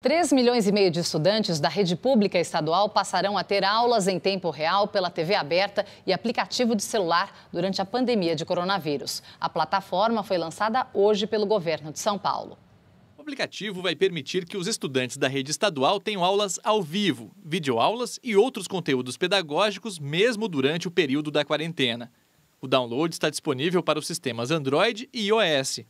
3 milhões e meio de estudantes da rede pública estadual passarão a ter aulas em tempo real pela TV aberta e aplicativo de celular durante a pandemia de coronavírus. A plataforma foi lançada hoje pelo governo de São Paulo. O aplicativo vai permitir que os estudantes da rede estadual tenham aulas ao vivo, videoaulas e outros conteúdos pedagógicos mesmo durante o período da quarentena. O download está disponível para os sistemas Android e iOS.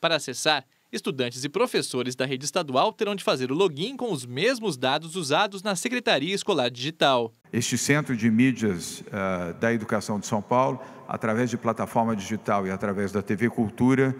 Para acessar, estudantes e professores da rede estadual terão de fazer o login com os mesmos dados usados na Secretaria Escolar Digital. Este Centro de Mídias uh, da Educação de São Paulo, através de plataforma digital e através da TV Cultura,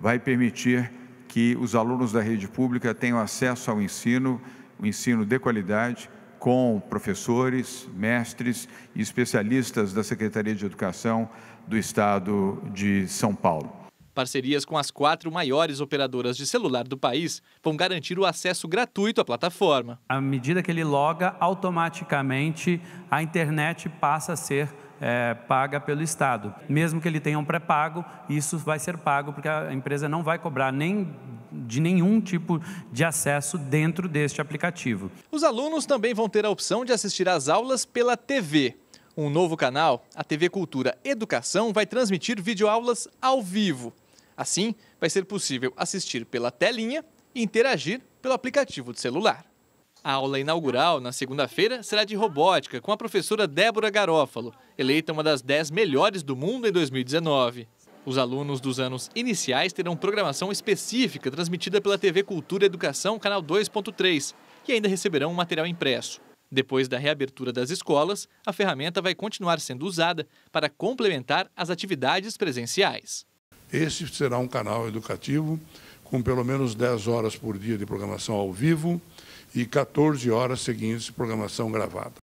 vai permitir que os alunos da rede pública tenham acesso ao ensino, o ensino de qualidade, com professores, mestres e especialistas da Secretaria de Educação do Estado de São Paulo. Parcerias com as quatro maiores operadoras de celular do país vão garantir o acesso gratuito à plataforma. À medida que ele loga, automaticamente a internet passa a ser é, paga pelo Estado. Mesmo que ele tenha um pré-pago, isso vai ser pago, porque a empresa não vai cobrar nem de nenhum tipo de acesso dentro deste aplicativo. Os alunos também vão ter a opção de assistir às aulas pela TV. Um novo canal, a TV Cultura Educação, vai transmitir videoaulas ao vivo. Assim, vai ser possível assistir pela telinha e interagir pelo aplicativo de celular. A aula inaugural, na segunda-feira, será de robótica com a professora Débora Garófalo, eleita uma das 10 melhores do mundo em 2019. Os alunos dos anos iniciais terão programação específica transmitida pela TV Cultura e Educação, canal 2.3, e ainda receberão um material impresso. Depois da reabertura das escolas, a ferramenta vai continuar sendo usada para complementar as atividades presenciais. Esse será um canal educativo com pelo menos 10 horas por dia de programação ao vivo e 14 horas seguintes de programação gravada.